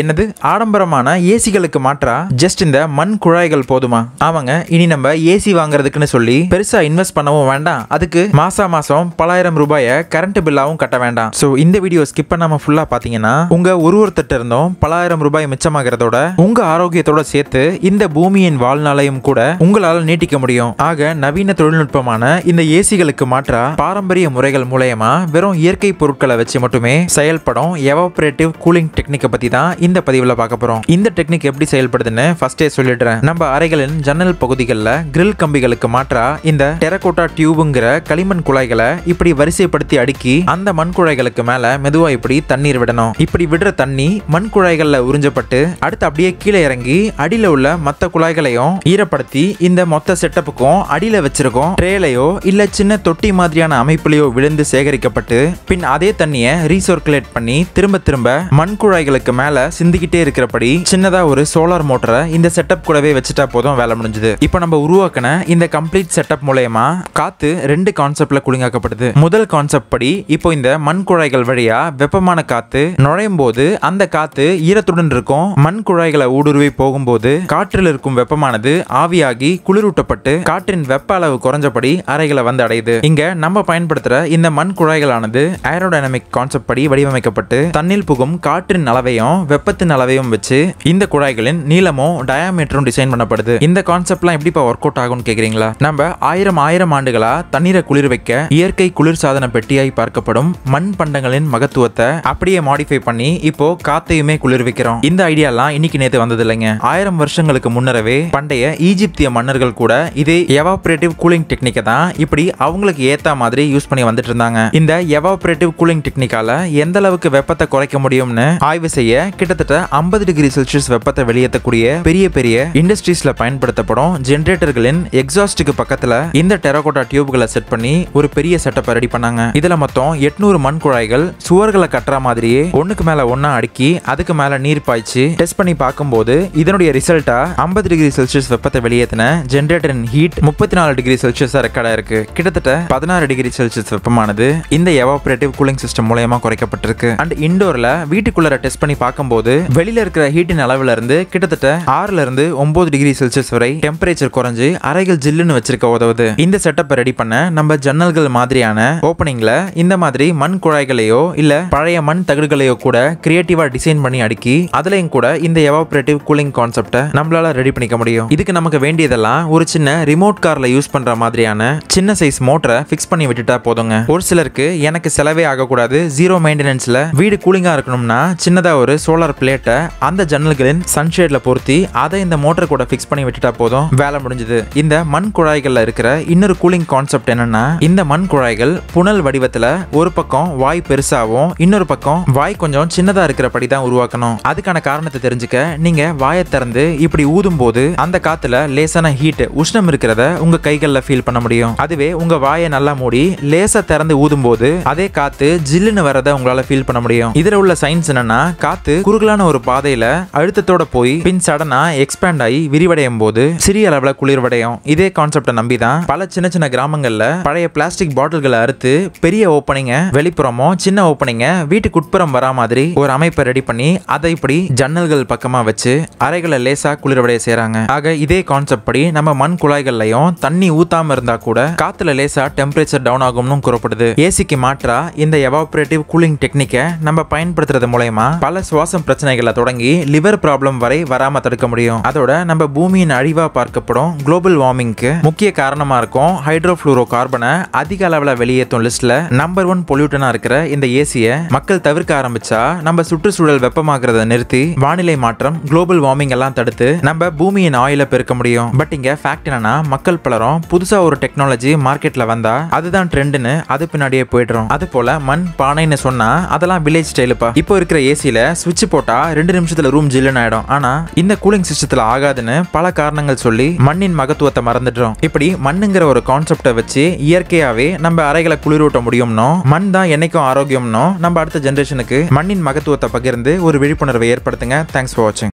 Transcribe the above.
என்னது ஆடம்பரமான ஏசிகளுக்கு மாற்றா ஜஸ்ட் இந்த மண் குழாய்கள் போதுமா ஆமாங்க இனி நம்ம ஏசி வாங்குறதுக்குன்னு சொல்லி பெருசா இன்வெஸ்ட் பண்ணவும் வேண்டாம் அதுக்கு மாசா மாசம் பலாயிரம் ரூபாயை கரண்ட் பில்லாவும் கட்ட வேண்டாம் ஸோ இந்த வீடியோ ஸ்கிப் பண்ணாம ஃபுல்லா பாத்தீங்கன்னா உங்க ஒரு ஒருத்தட்ட இருந்தும் பலாயிரம் ரூபாய் மிச்சமாகிறதோட உங்க ஆரோக்கியத்தோட சேர்த்து இந்த பூமியின் வாழ்நாளையும் கூட உங்களால் நீட்டிக்க முடியும் ஆக நவீன தொழில்நுட்பமான இந்த ஏசிகளுக்கு மாற்றா பாரம்பரிய முறைகள் மூலயமா வெறும் இயற்கை பொருட்களை வச்சு மட்டுமே செயல்படும் எவாபரேட்டிவ் கூலிங் டெக்னிக்கை பத்தி தான் இந்த பதிவில் பார்க்க போறோம் இந்த டெக்னிக் எப்படி செயல்படுதுன்னு ஃபர்ஸ்டே சொல்லிடுறேன் நம்ம அறைகளின் ஜன்னல் பகுதிகளில் கிரில் கம்பிகளுக்கு மாற்றா இந்த டெரகோட்டா டியூபுங்கிற களிமண் குழாய்களை இப்படி வரிசைப்படுத்தி அடுக்கி அந்த மண் குழாய்களுக்கு மேல மெதுவாக இப்படி தண்ணீர் விடணும் இப்படி விடுற தண்ணி மண் குழாய்கள்ல உறிஞ்சப்பட்டு அடுத்து அப்படியே கீழே இறங்கி அடியில் உள்ள மற்ற குழாய்களையும் ஈரப்படுத்தி இந்த மொத்த செட்டப்புக்கும் அடியில் வச்சிருக்கோம் ட்ரேலையோ இல்ல சின்ன தொட்டி மாதிரியான அமைப்புலையோ விழுந்து சேகரிக்கப்பட்டு பின் அதே தண்ணியை ரீசர்குலேட் பண்ணி திரும்ப திரும்ப மண் குழாய்களுக்கு மேல சிந்திக்கிட்டே இருக்கிறபடி சின்னதா ஒரு சோலார் மோட்டரை இந்த செட்டப் கூடவே வச்சுட்டா போதும் வேலை முடிஞ்சது இப்போ நம்ம உருவாக்கின இந்த கம்ப்ளீட் செட்டப் மூலயமா காத்து ரெண்டு கான்செப்ட்ல குளிங்காக்கப்படுது முதல் கான்செப்ட் படி இப்போ இந்த மண் குழாய்கள் வழியா வெப்பமான காத்து நுழையும் போது அந்த காத்து ஈரத்துடன் இருக்கும் மண் குழாய்களை ஊடுருவி போகும்போது காற்றில் இருக்கும் வெப்பமானது ஆவியாகி குளிரூட்டப்பட்டு காற்றின் வெப்ப அளவு குறைஞ்சபடி அறைகளை வந்து அடையுது இங்க நம்ம பயன்படுத்துற இந்த மண் குழாய்களானது ஏரோடைனமிக் கான்செப்ட் படி வடிவமைக்கப்பட்டு தண்ணில் புகும் காற்றின் அளவையும் வெப்பத்தின் அளவையும் வச்சு இந்த குழாய்களின் நீளமும் டயாமீட்டரும் டிசைன் பண்ணப்படுது இந்த கான்செப்ட்லாம் எப்படிப்பா ஒர்க் அவுட் ஆகும்னு கேட்குறீங்களா நம்ம ஆயிரம் ஆயிரம் ஆண்டுகளா தண்ணீரை குளிர் வைக்க இயற்கை குளிர் சாதன பெட்டியாய் பார்க்கப்படும் மண் பண்டங்களின் மகத்துவத்தை அப்படியே மாடிஃபை பண்ணி இப்போ காத்தையுமே குளிர் வைக்கிறோம் இந்த ஐடியாலாம் இன்னைக்கு நேற்று வந்தது இல்லைங்க ஆயிரம் வருஷங்களுக்கு முன்னரவே பண்டைய ஈஜிப்திய மன்னர்கள் கூட இதே எவாபரேட்டிவ் கூலிங் டெக்னிக்கை தான் இப்படி அவங்களுக்கு ஏத்த மாதிரி யூஸ் பண்ணி வந்துட்டு இருந்தாங்க இந்த எவாபரேட்டிவ் கூலிங் டெக்னிக்கால எந்த அளவுக்கு வெப்பத்தை குறைக்க முடியும்னு ஆய்வு செய்ய கிட்டத்தட்ட ஐம்பது டிகிரி செல்சியஸ் வெப்பத்தை வெளியேற்றக்கூடிய பெரிய பெரிய இண்டஸ்ட்ரீஸ்ல பயன்படுத்தப்படும் ஜென்ரேட்டர்களின் எக்ஸாஸ்டுக்கு பக்கத்துல இந்த டெரகோட்டா டியூப்களை செட் பண்ணி ஒரு பெரிய செட்டப்பை ரெடி பண்ணாங்க இதுல மொத்தம் எட்நூறு மண் குழாய்கள் சுவர்களை கட்டுற மாதிரியே ஒண்ணுக்கு மேல ஒன்னா அடுக்கி அதுக்கு மேல நீர் பாய்ச்சி டெஸ்ட் பண்ணி பார்க்கும்போது இதனுடைய ரிசல்ட்டா ஐம்பது டிகிரி செல்சியஸ் வெப்பத்தை வெளியேற்றின ஜென்ரேட்டரின் ஹீட் முப்பத்தி நாலு டிகிரி செல்சியஸ் ரெக்கார்டா இருக்கு கிட்டத்தட்ட பதினாறு டிகிரி செல்சியஸ் வெப்பமானது இந்த எவாபரேட்டிவ் கூலிங் சிஸ்டம் மூலயமா குறைக்கப்பட்டிருக்கு அண்ட் இண்டோர்ல வீட்டுக்குள்ளார டெஸ்ட் பண்ணி பார்க்கும்போது போது வெளியில இருக்கிற ஹீட்டின் அளவுல இருந்து கிட்டத்தட்ட ஆறுல இருந்து ஒன்பது டிகிரி செல்சியஸ் வரை டெம்பரேச்சர் குறைஞ்சு அறைகள் ஜில்லுன்னு வச்சிருக்க உதவுது இந்த செட்டப் ரெடி பண்ண நம்ம ஜன்னல்கள் மாதிரியான ஓப்பனிங்ல இந்த மாதிரி மண் குழாய்களையோ இல்ல பழைய மண் தகடுகளையோ கூட கிரியேட்டிவா டிசைன் பண்ணி அடுக்கி அதுலயும் கூட இந்த எவாபரேட்டிவ் கூலிங் கான்செப்டை நம்மளால ரெடி பண்ணிக்க முடியும் இதுக்கு நமக்கு வேண்டியதெல்லாம் ஒரு சின்ன ரிமோட் கார்ல யூஸ் பண்ற மாதிரியான சின்ன சைஸ் மோட்டரை ஃபிக்ஸ் பண்ணி விட்டுட்டா போதுங்க ஒரு சிலருக்கு எனக்கு செலவே ஆகக்கூடாது ஜீரோ மெயின்டெனன்ஸ்ல வீடு கூலிங்கா இருக்கணும்னா சின்னதா ஒரு சோலார் சோலார் பிளேட்டை அந்த ஜன்னல்களின் சன்ஷேட்ல பொருத்தி அதை இந்த மோட்டர் கூட ஃபிக்ஸ் பண்ணி விட்டுட்டா போதும் வேலை முடிஞ்சது இந்த மண் குழாய்கள்ல இருக்கிற இன்னொரு கூலிங் கான்செப்ட் என்னன்னா இந்த மண் குழாய்கள் புனல் வடிவத்துல ஒரு பக்கம் வாய் பெருசாகவும் இன்னொரு பக்கம் வாய் கொஞ்சம் சின்னதா இருக்கிறபடி தான் உருவாக்கணும் அதுக்கான காரணத்தை தெரிஞ்சுக்க நீங்க வாயை திறந்து இப்படி ஊதும் போது அந்த காத்துல லேசான ஹீட் உஷ்ணம் இருக்கிறத உங்க கைகள்ல ஃபீல் பண்ண முடியும் அதுவே உங்க வாயை நல்லா மூடி லேசா திறந்து ஊதும் போது அதே காத்து ஜில்லுன்னு வரத உங்களால ஃபீல் பண்ண முடியும் இதுல உள்ள சயின்ஸ் என்னன்னா காத்து குறு குறுகலான ஒரு பாதையில அழுத்தத்தோட போய் பின் சடனா எக்ஸ்பேண்ட் ஆகி விரிவடையும் போது சிறிய அளவுல குளிர்வடையும் இதே கான்செப்டை நம்பி பல சின்ன சின்ன கிராமங்கள்ல பழைய பிளாஸ்டிக் பாட்டில்களை அறுத்து பெரிய ஓப்பனிங்க வெளிப்புறமோ சின்ன ஓப்பனிங்க வீட்டுக்கு உட்புறம் வரா மாதிரி ஒரு அமைப்பை ரெடி பண்ணி அதை இப்படி ஜன்னல்கள் பக்கமா வச்சு அறைகளை லேசா குளிர்வடைய செய்யறாங்க ஆக இதே கான்செப்ட் படி நம்ம மண் குழாய்கள்லயும் தண்ணி ஊத்தாம இருந்தா கூட காத்துல லேசா டெம்பரேச்சர் டவுன் ஆகும்னு கூறப்படுது ஏசிக்கு மாற்றா இந்த எவாபரேட்டிவ் கூலிங் டெக்னிக்கை நம்ம பயன்படுத்துறது மூலயமா பல சுவாசம் பிரச்சனைகளை தொடங்கி லிவர் ப்ராப்ளம் வரை வராமல் தடுக்க முடியும் அதோட நம்ம பூமியின் அழிவாக பார்க்கப்படும் குளோபல் வார்மிங்க்கு முக்கிய காரணமாக இருக்கும் ஹைட்ரோஃப்ளூரோ கார்பனை அதிக அளவில் வெளியேற்றும் லிஸ்ட்டில் நம்பர் ஒன் பொல்யூட்டனாக இருக்கிற இந்த ஏசியை மக்கள் தவிர்க்க ஆரம்பிச்சா நம்ம சுற்றுச்சூழல் வெப்பமாகிறத நிறுத்தி வானிலை மாற்றம் குளோபல் வார்மிங் எல்லாம் தடுத்து நம்ம பூமியின் ஆயில பெருக்க முடியும் பட் இங்க ஃபேக்ட் என்னன்னா மக்கள் பலரும் புதுசா ஒரு டெக்னாலஜி மார்க்கெட்ல வந்தா அதுதான் ட்ரெண்டுன்னு அது பின்னாடியே போயிடுறோம் அது போல மண் பானைன்னு சொன்னா அதெல்லாம் வில்லேஜ் ஸ்டைலுப்பா இப்போ இருக்கிற ஏசியில சுவிட்ச் போட்டா ரெண்டு நிமிஷத்துல ரூம் ஜில்லுன்னு ஆயிடும் ஆனால் இந்த கூலிங் சிஸ்டத்தில் ஆகாதுன்னு பல காரணங்கள் சொல்லி மண்ணின் மகத்துவத்தை மறந்துடுறோம் இப்படி மண்ணுங்கிற ஒரு கான்செப்டை வச்சு இயற்கையாகவே நம்ம அறைகளை குளிரூட்ட முடியும்னோ மண் தான் என்னைக்கும் ஆரோக்கியம்னோ நம்ம அடுத்த ஜென்ரேஷனுக்கு மண்ணின் மகத்துவத்தை பகிர்ந்து ஒரு விழிப்புணர்வை ஏற்படுத்துங்க தேங்க்ஸ் ஃபார் வாட்சிங்